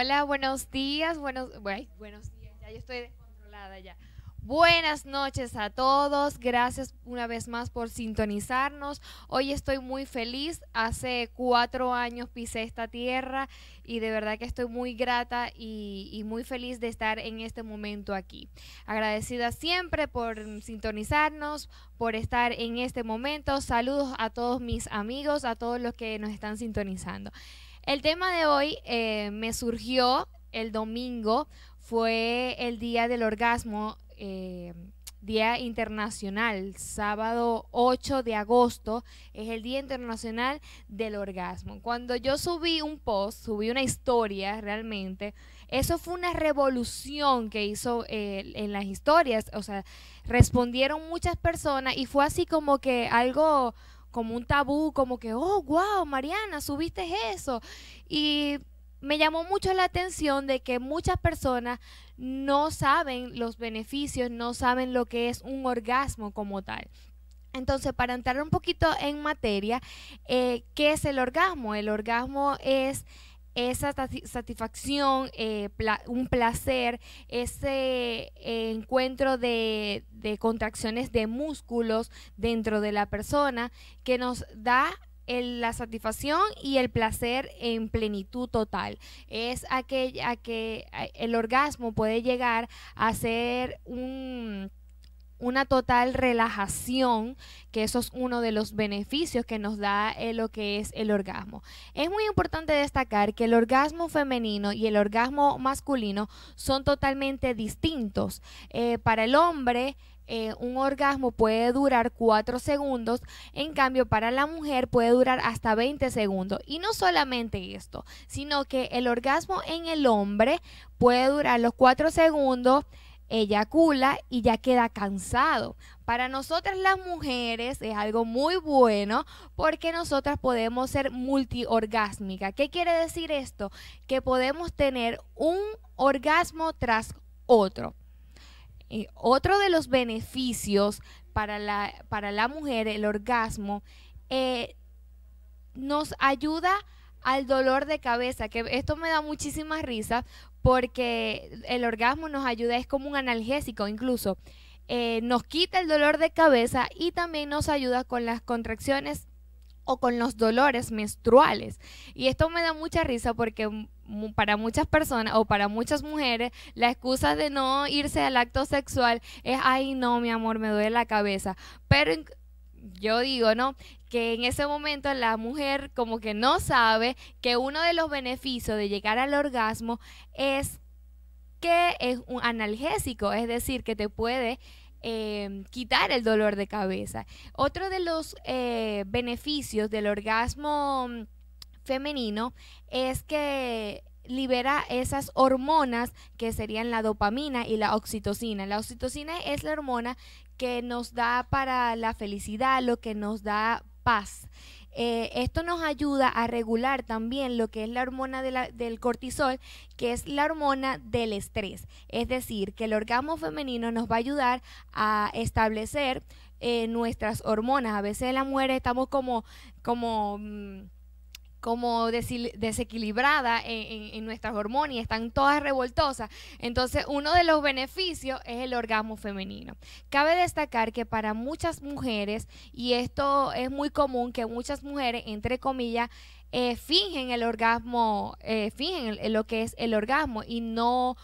Hola, buenos días, buenos, bueno, buenos días, ya yo estoy descontrolada ya. Buenas noches a todos, gracias una vez más por sintonizarnos. Hoy estoy muy feliz, hace cuatro años pisé esta tierra y de verdad que estoy muy grata y, y muy feliz de estar en este momento aquí. Agradecida siempre por sintonizarnos, por estar en este momento. Saludos a todos mis amigos, a todos los que nos están sintonizando. El tema de hoy eh, me surgió el domingo, fue el día del orgasmo, eh, día internacional, sábado 8 de agosto, es el día internacional del orgasmo. Cuando yo subí un post, subí una historia realmente, eso fue una revolución que hizo eh, en las historias, o sea, respondieron muchas personas y fue así como que algo como un tabú, como que, oh, wow, Mariana, subiste eso. Y me llamó mucho la atención de que muchas personas no saben los beneficios, no saben lo que es un orgasmo como tal. Entonces, para entrar un poquito en materia, eh, ¿qué es el orgasmo? El orgasmo es esa satisfacción, eh, un placer, ese eh, encuentro de, contracciones de músculos dentro de la persona que nos da la satisfacción y el placer en plenitud total. Es aquella que el orgasmo puede llegar a ser un una total relajación, que eso es uno de los beneficios que nos da eh, lo que es el orgasmo. Es muy importante destacar que el orgasmo femenino y el orgasmo masculino son totalmente distintos. Eh, para el hombre, eh, un orgasmo puede durar 4 segundos, en cambio para la mujer puede durar hasta 20 segundos. Y no solamente esto, sino que el orgasmo en el hombre puede durar los 4 segundos, eyacula y ya queda cansado. Para nosotras las mujeres es algo muy bueno porque nosotras podemos ser multiorgásmica. ¿Qué quiere decir esto? Que podemos tener un orgasmo tras otro. otro de los beneficios para la, para la mujer, el orgasmo, eh, nos ayuda al dolor de cabeza, que esto me da muchísimas risas porque el orgasmo nos ayuda, es como un analgésico incluso. Eh, nos quita el dolor de cabeza y también nos ayuda con las contracciones o con los dolores menstruales. Y esto me da mucha risa porque para muchas personas o para muchas mujeres la excusa de no irse al acto sexual es, ay no, mi amor, me duele la cabeza. Pero yo digo, ¿no? que en ese momento la mujer como que no sabe que uno de los beneficios de llegar al orgasmo es que es un analgésico, es decir, que te puede em, quitar el dolor de cabeza. Otro de los eh, beneficios del orgasmo mm, femenino es que libera esas hormonas que serían la dopamina y la oxitocina. La oxitocina es la hormona que nos da para la felicidad, lo que nos da eh, esto nos ayuda a regular también lo que es la hormona del cortisol, que es la hormona del estrés. Es decir, que el orgasmo femenino nos va a ayudar a establecer eh, nuestras hormonas. A veces la mujeres estamos como, como mm, como desequilibrada en, nuestras hormonas, están todas revoltosas. Entonces, uno de los beneficios es el orgasmo femenino. Cabe destacar que para muchas mujeres, y esto es muy común, que muchas mujeres, entre comillas, eh, fingen el orgasmo, eh, fingen lo que es el orgasmo y no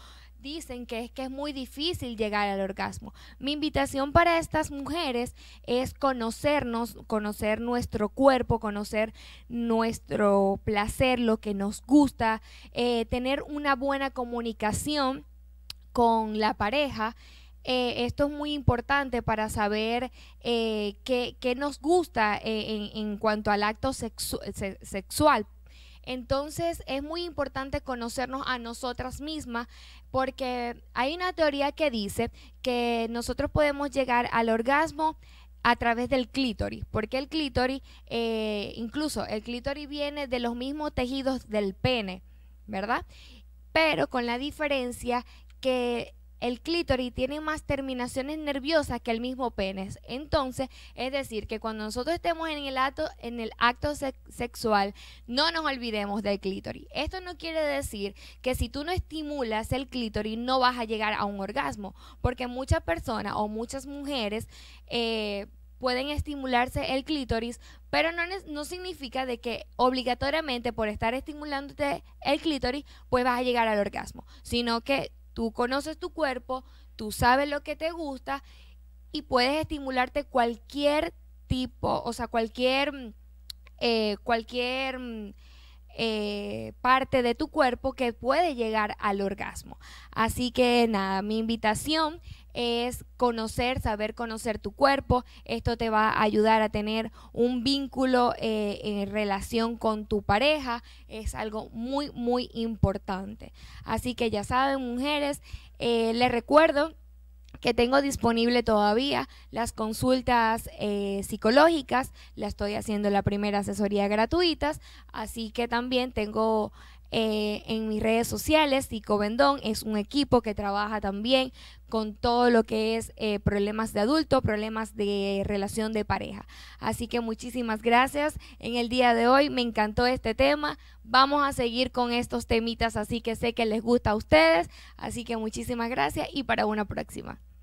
dicen que es que es muy difícil llegar al orgasmo. Mi invitación para estas mujeres es conocernos, conocer nuestro cuerpo, conocer nuestro placer, lo que nos gusta, eh, tener una buena comunicación con la pareja. Eh, esto es muy importante para saber eh, qué, nos gusta en, cuanto al acto sexual, entonces es muy importante conocernos a nosotras mismas porque hay una teoría que dice que nosotros podemos llegar al orgasmo a través del clítoris, porque el clítoris, eh, incluso el clítoris viene de los mismos tejidos del pene, ¿verdad? Pero con la diferencia que el clítoris tiene más terminaciones nerviosas que el mismo pene. Entonces, es decir, que cuando nosotros estemos en el acto, sexual, no nos olvidemos del clítoris. Esto no quiere decir que si tú no estimulas el clítoris no vas a llegar a un orgasmo, porque muchas personas o muchas mujeres eh, pueden estimularse el clítoris, pero no, no, significa de que obligatoriamente por estar estimulándote el clítoris, pues vas a llegar al orgasmo, sino que Tú conoces tu cuerpo, tú sabes lo que te gusta y puedes estimularte cualquier tipo, o sea, cualquier, eh, cualquier mm, eh, parte de tu cuerpo que puede llegar al orgasmo. Así que nada, mi invitación es conocer, saber conocer tu cuerpo. Esto te va a ayudar a tener un vínculo eh, en relación con tu pareja. Es algo muy, muy importante. Así que ya saben, mujeres, eh, les recuerdo que tengo disponible todavía las consultas eh, psicológicas, la estoy haciendo la primera asesoría gratuitas, así que también tengo eh, en mis redes sociales. y Bendón es un equipo que trabaja también con todo lo que es eh, problemas de adulto, problemas de relación de pareja. Así que muchísimas gracias en el día de hoy. Me encantó este tema. Vamos a seguir con estos temitas, así que sé que les gusta a ustedes. Así que muchísimas gracias y para una próxima.